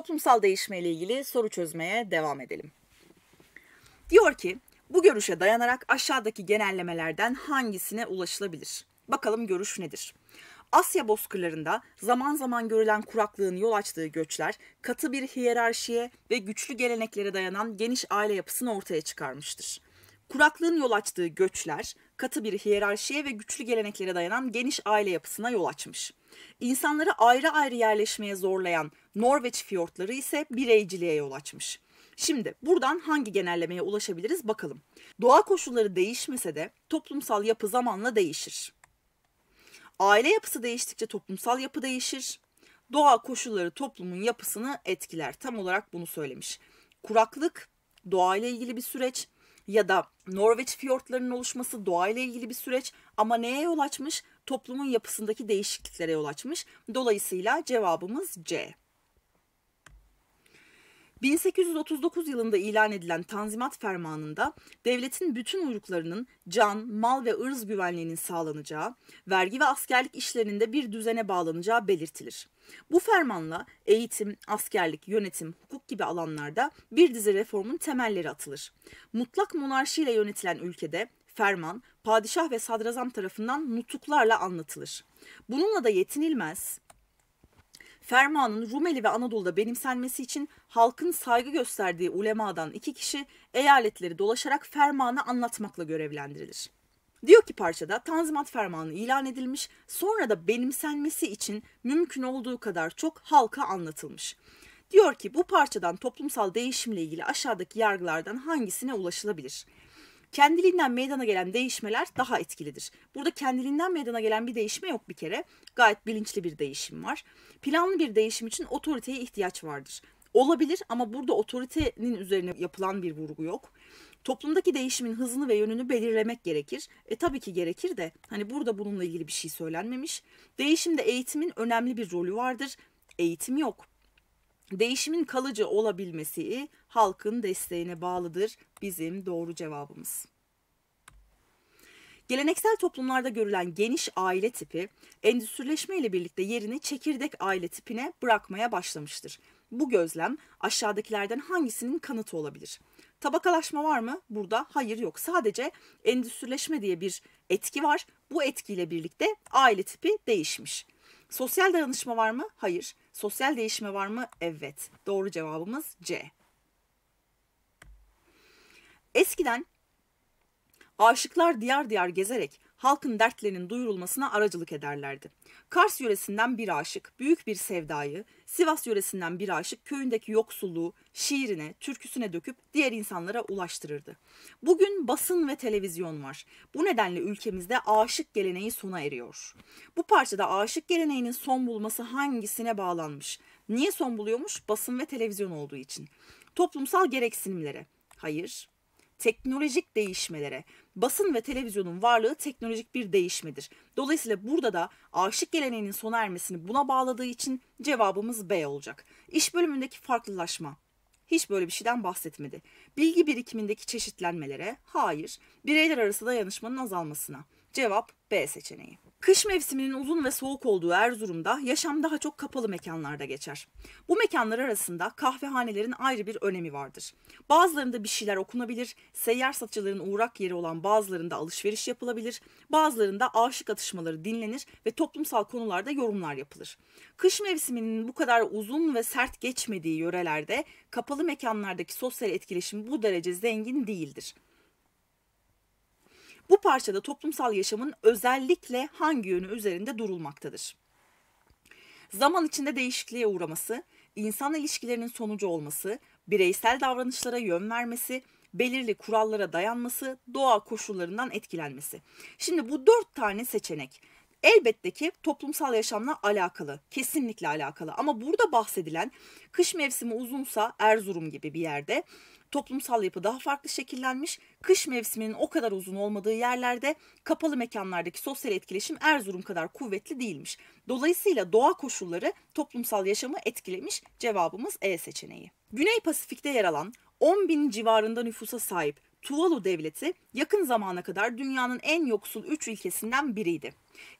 toplumsal değişme ile ilgili soru çözmeye devam edelim. Diyor ki bu görüşe dayanarak aşağıdaki genellemelerden hangisine ulaşılabilir? Bakalım görüş nedir? Asya bozkırlarında zaman zaman görülen kuraklığın yol açtığı göçler, katı bir hiyerarşiye ve güçlü geleneklere dayanan geniş aile yapısını ortaya çıkarmıştır. Kuraklığın yol açtığı göçler, katı bir hiyerarşiye ve güçlü geleneklere dayanan geniş aile yapısına yol açmış. İnsanları ayrı ayrı yerleşmeye zorlayan Norveç fiyortları ise bireyciliğe yol açmış. Şimdi buradan hangi genellemeye ulaşabiliriz bakalım. Doğa koşulları değişmese de toplumsal yapı zamanla değişir. Aile yapısı değiştikçe toplumsal yapı değişir. Doğa koşulları toplumun yapısını etkiler. Tam olarak bunu söylemiş. Kuraklık, doğayla ilgili bir süreç, ya da Norveç fiyortlarının oluşması doğayla ilgili bir süreç ama neye yol açmış? Toplumun yapısındaki değişikliklere yol açmış. Dolayısıyla cevabımız C. 1839 yılında ilan edilen Tanzimat Fermanı'nda devletin bütün uyruklarının can, mal ve ırz güvenliğinin sağlanacağı, vergi ve askerlik işlerinde bir düzene bağlanacağı belirtilir. Bu fermanla eğitim, askerlik, yönetim, hukuk gibi alanlarda bir dizi reformun temelleri atılır. Mutlak monarşiyle yönetilen ülkede ferman, padişah ve sadrazam tarafından nutuklarla anlatılır. Bununla da yetinilmez, Fermanın Rumeli ve Anadolu'da benimsenmesi için halkın saygı gösterdiği ulemadan iki kişi eyaletleri dolaşarak fermanı anlatmakla görevlendirilir. Diyor ki parçada Tanzimat Fermanı ilan edilmiş, sonra da benimsenmesi için mümkün olduğu kadar çok halka anlatılmış. Diyor ki bu parçadan toplumsal değişimle ilgili aşağıdaki yargılardan hangisine ulaşılabilir? Kendiliğinden meydana gelen değişmeler daha etkilidir. Burada kendiliğinden meydana gelen bir değişme yok bir kere. Gayet bilinçli bir değişim var. Planlı bir değişim için otoriteye ihtiyaç vardır. Olabilir ama burada otoritenin üzerine yapılan bir vurgu yok. Toplumdaki değişimin hızını ve yönünü belirlemek gerekir. E tabii ki gerekir de hani burada bununla ilgili bir şey söylenmemiş. Değişimde eğitimin önemli bir rolü vardır. Eğitim yok. Değişimin kalıcı olabilmesi halkın desteğine bağlıdır bizim doğru cevabımız. Geleneksel toplumlarda görülen geniş aile tipi endüstrileşme ile birlikte yerini çekirdek aile tipine bırakmaya başlamıştır. Bu gözlem aşağıdakilerden hangisinin kanıtı olabilir? Tabakalaşma var mı? Burada hayır yok. Sadece endüstrileşme diye bir etki var. Bu etkiyle birlikte aile tipi değişmiş. Sosyal dayanışma var mı? Hayır. Sosyal değişme var mı? Evet. Doğru cevabımız C. Eskiden aşıklar diyar diyar gezerek halkın dertlerinin duyurulmasına aracılık ederlerdi. Kars yöresinden bir aşık büyük bir sevdayı, Sivas yöresinden bir aşık köyündeki yoksulluğu şiirine, türküsüne döküp diğer insanlara ulaştırırdı. Bugün basın ve televizyon var. Bu nedenle ülkemizde aşık geleneği sona eriyor. Bu parçada aşık geleneğinin son bulması hangisine bağlanmış? Niye son buluyormuş? Basın ve televizyon olduğu için. Toplumsal gereksinimlere. Hayır, teknolojik değişmelere. Basın ve televizyonun varlığı teknolojik bir değişmedir. Dolayısıyla burada da aşık geleneğinin sona ermesini buna bağladığı için cevabımız B olacak. İş bölümündeki farklılaşma. Hiç böyle bir şeyden bahsetmedi. Bilgi birikimindeki çeşitlenmelere, hayır, bireyler arası dayanışmanın azalmasına. Cevap B seçeneği. Kış mevsiminin uzun ve soğuk olduğu Erzurum'da yaşam daha çok kapalı mekanlarda geçer. Bu mekanlar arasında kahvehanelerin ayrı bir önemi vardır. Bazılarında bir şeyler okunabilir, seyyar satıcıların uğrak yeri olan bazılarında alışveriş yapılabilir, bazılarında aşık atışmaları dinlenir ve toplumsal konularda yorumlar yapılır. Kış mevsiminin bu kadar uzun ve sert geçmediği yörelerde kapalı mekanlardaki sosyal etkileşim bu derece zengin değildir. Bu parçada toplumsal yaşamın özellikle hangi yönü üzerinde durulmaktadır? Zaman içinde değişikliğe uğraması, insan ilişkilerinin sonucu olması, bireysel davranışlara yön vermesi, belirli kurallara dayanması, doğa koşullarından etkilenmesi. Şimdi bu dört tane seçenek Elbette ki toplumsal yaşamla alakalı, kesinlikle alakalı. Ama burada bahsedilen kış mevsimi uzunsa Erzurum gibi bir yerde toplumsal yapı daha farklı şekillenmiş. Kış mevsiminin o kadar uzun olmadığı yerlerde kapalı mekanlardaki sosyal etkileşim Erzurum kadar kuvvetli değilmiş. Dolayısıyla doğa koşulları toplumsal yaşamı etkilemiş. Cevabımız E seçeneği. Güney Pasifik'te yer alan 10 bin civarında nüfusa sahip Tuvalu Devleti yakın zamana kadar dünyanın en yoksul 3 ülkesinden biriydi.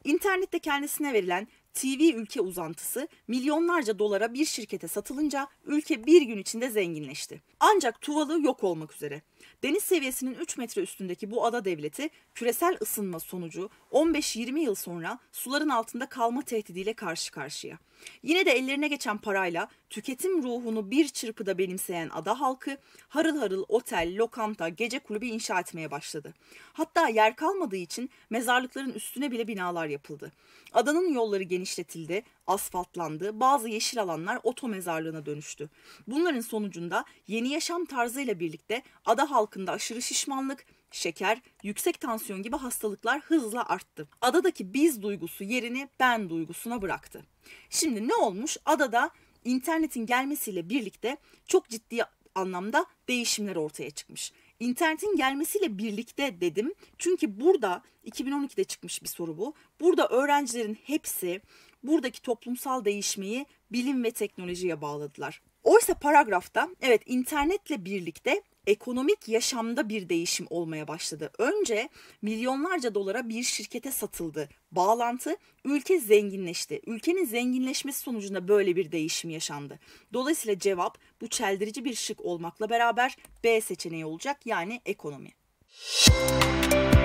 İnternette kendisine verilen TV ülke uzantısı milyonlarca dolara bir şirkete satılınca ülke bir gün içinde zenginleşti. Ancak Tuvalı yok olmak üzere. Deniz seviyesinin 3 metre üstündeki bu ada devleti küresel ısınma sonucu 15-20 yıl sonra suların altında kalma tehdidiyle karşı karşıya. Yine de ellerine geçen parayla tüketim ruhunu bir çırpıda benimseyen ada halkı harıl harıl otel, lokanta, gece kulübü inşa etmeye başladı. Hatta yer kalmadığı için mezarlıkların üstüne bile binalar yapıldı. Adanın yolları geniş genişletildi, asfaltlandı, bazı yeşil alanlar oto mezarlığına dönüştü. Bunların sonucunda yeni yaşam tarzıyla birlikte ada halkında aşırı şişmanlık, şeker, yüksek tansiyon gibi hastalıklar hızla arttı. Adadaki biz duygusu yerini ben duygusuna bıraktı. Şimdi ne olmuş? Adada internetin gelmesiyle birlikte çok ciddi anlamda değişimler ortaya çıkmış. İnternetin gelmesiyle birlikte dedim. Çünkü burada 2012'de çıkmış bir soru bu. Burada öğrencilerin hepsi buradaki toplumsal değişmeyi bilim ve teknolojiye bağladılar. Oysa paragrafta evet internetle birlikte ekonomik yaşamda bir değişim olmaya başladı. Önce milyonlarca dolara bir şirkete satıldı. Bağlantı ülke zenginleşti. Ülkenin zenginleşmesi sonucunda böyle bir değişim yaşandı. Dolayısıyla cevap bu çeldirici bir şık olmakla beraber B seçeneği olacak yani ekonomi. Müzik